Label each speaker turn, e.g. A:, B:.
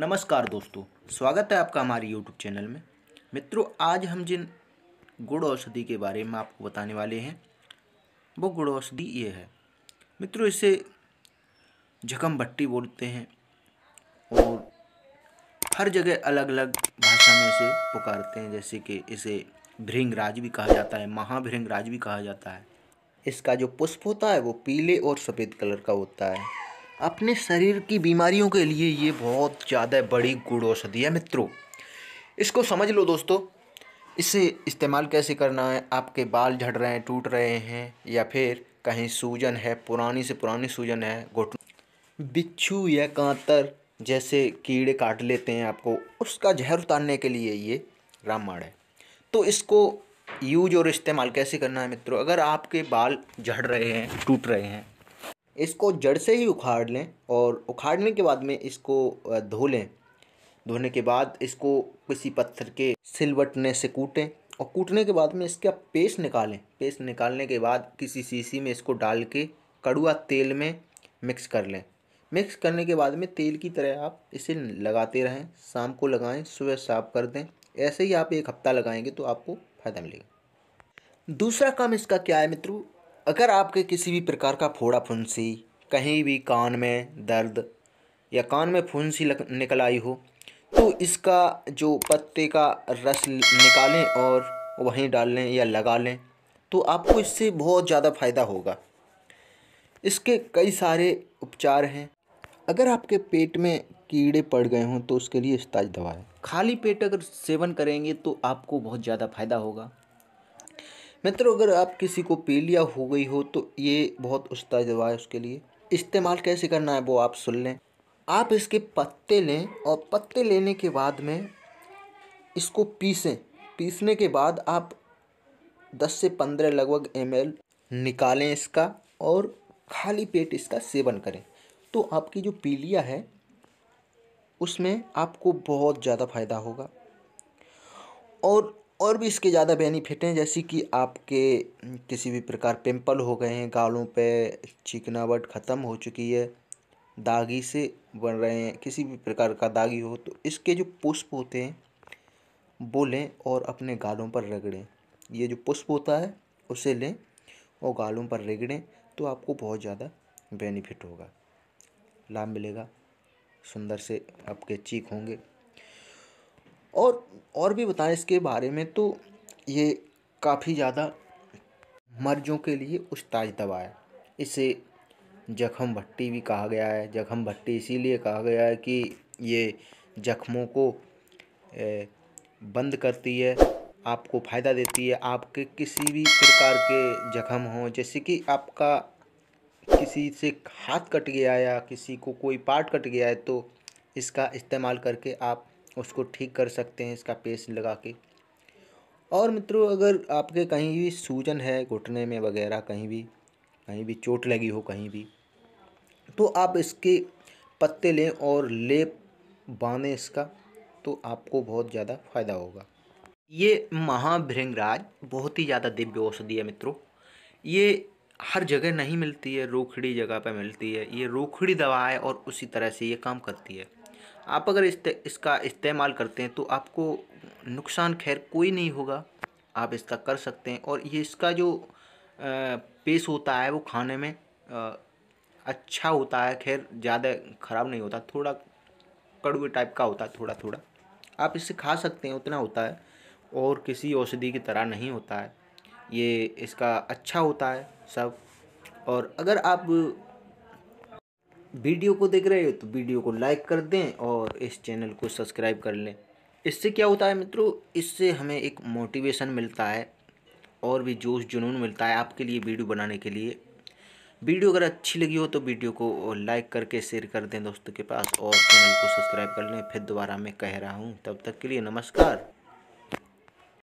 A: नमस्कार दोस्तों स्वागत है आपका हमारे यूट्यूब चैनल में मित्रों आज हम जिन गुड़ औषधि के बारे में आपको बताने वाले हैं वो गुड़ औषधि ये है मित्रों इसे झकम भट्टी बोलते हैं और हर जगह अलग अलग भाषा में इसे पुकारते हैं जैसे कि इसे भृंगराज भी कहा जाता है महाभृंगराज भी कहा जाता है इसका जो पुष्प होता है वो पीले और सफ़ेद कलर का होता है अपने शरीर की बीमारियों के लिए ये बहुत ज़्यादा बड़ी गुड़ औषधि है मित्रों इसको समझ लो दोस्तों इसे इस्तेमाल कैसे करना है आपके बाल झड़ रहे हैं टूट रहे हैं या फिर कहीं सूजन है पुरानी से पुरानी सूजन है घुट बिच्छू या कांतर जैसे कीड़े काट लेते हैं आपको उसका जहर उतारने के लिए ये रामबाण है तो इसको यूज और इस्तेमाल कैसे करना है मित्रों अगर आपके बाल झड़ रहे हैं टूट रहे हैं इसको जड़ से ही उखाड़ लें और उखाड़ने के बाद में इसको धो लें धोने के बाद इसको किसी पत्थर के सिलवटने से कूटें और कूटने के बाद में इसका पेस्ट निकालें पेस्ट निकालने के बाद किसी शीशी में इसको डाल के कड़ुआ तेल में मिक्स कर लें मिक्स करने के बाद में तेल की तरह आप इसे लगाते रहें शाम को लगाएं सुबह साफ कर दें ऐसे ही आप एक हफ्ता लगाएंगे तो आपको फ़ायदा मिलेगा दूसरा काम इसका क्या है मित्रों अगर आपके किसी भी प्रकार का फोड़ा फुंसी कहीं भी कान में दर्द या कान में फुंसी लग, निकल आई हो तो इसका जो पत्ते का रस निकालें और वहीं डाल लें या लगा लें तो आपको इससे बहुत ज़्यादा फ़ायदा होगा इसके कई सारे उपचार हैं अगर आपके पेट में कीड़े पड़ गए हों तो उसके लिए इस्ताज दवा है खाली पेट अगर सेवन करेंगे तो आपको बहुत ज़्यादा फ़ायदा होगा मित्रों अगर आप किसी को पीलिया हो गई हो तो ये बहुत उस्ता दवा है उसके लिए इस्तेमाल कैसे करना है वो आप सुन लें आप इसके पत्ते लें और पत्ते लेने के बाद में इसको पीसें पीसने के बाद आप 10 से 15 लगभग एम निकालें इसका और खाली पेट इसका सेवन करें तो आपकी जो पीलिया है उसमें आपको बहुत ज़्यादा फ़ायदा होगा और और भी इसके ज़्यादा बेनिफिट हैं जैसे कि आपके किसी भी प्रकार पिंपल हो गए हैं गालों पे चिकनावट ख़त्म हो चुकी है दागी से बन रहे हैं किसी भी प्रकार का दागी हो तो इसके जो पुष्प होते हैं वो लें और अपने गालों पर रगड़ें ये जो पुष्प होता है उसे लें और गालों पर रगड़ें तो आपको बहुत ज़्यादा बेनिफिट होगा लाभ मिलेगा सुंदर से आपके चीक होंगे और और भी बताएं इसके बारे में तो ये काफ़ी ज़्यादा मर्जों के लिए उस्ताज दवा है इसे जख्म भट्टी भी कहा गया है जख्म भट्टी इसीलिए कहा गया है कि ये जख्मों को बंद करती है आपको फ़ायदा देती है आपके किसी भी प्रकार के जख्म हों जैसे कि आपका किसी से हाथ कट गया या किसी को कोई पार्ट कट गया है तो इसका इस्तेमाल करके आप उसको ठीक कर सकते हैं इसका पेस्ट लगा के और मित्रों अगर आपके कहीं भी सूजन है घुटने में वगैरह कहीं भी कहीं भी चोट लगी हो कहीं भी तो आप इसके पत्ते लें और लेप बांधें इसका तो आपको बहुत ज़्यादा फायदा होगा ये महाभृंगराज बहुत ही ज़्यादा दिव्य औषधि है मित्रों ये हर जगह नहीं मिलती है रोखड़ी जगह पर मिलती है ये रोखड़ी दवा है और उसी तरह से ये काम करती है आप अगर इस्ते, इसका इस्तेमाल करते हैं तो आपको नुकसान खैर कोई नहीं होगा आप इसका कर सकते हैं और ये इसका जो पेश होता है वो खाने में अच्छा होता है खैर ज़्यादा ख़राब नहीं होता थोड़ा कड़वे टाइप का होता है थोड़ा थोड़ा आप इसे खा सकते हैं उतना होता है और किसी औषधि की तरह नहीं होता है ये इसका अच्छा होता है सब और अगर आप वीडियो को देख रहे हो तो वीडियो को लाइक कर दें और इस चैनल को सब्सक्राइब कर लें इससे क्या होता है मित्रों इससे हमें एक मोटिवेशन मिलता है और भी जोश जुनून मिलता है आपके लिए वीडियो बनाने के लिए वीडियो अगर अच्छी लगी हो तो वीडियो को लाइक करके शेयर कर दें दोस्तों के पास और चैनल को सब्सक्राइब कर लें फिर दोबारा मैं कह रहा हूँ तब तक के लिए नमस्कार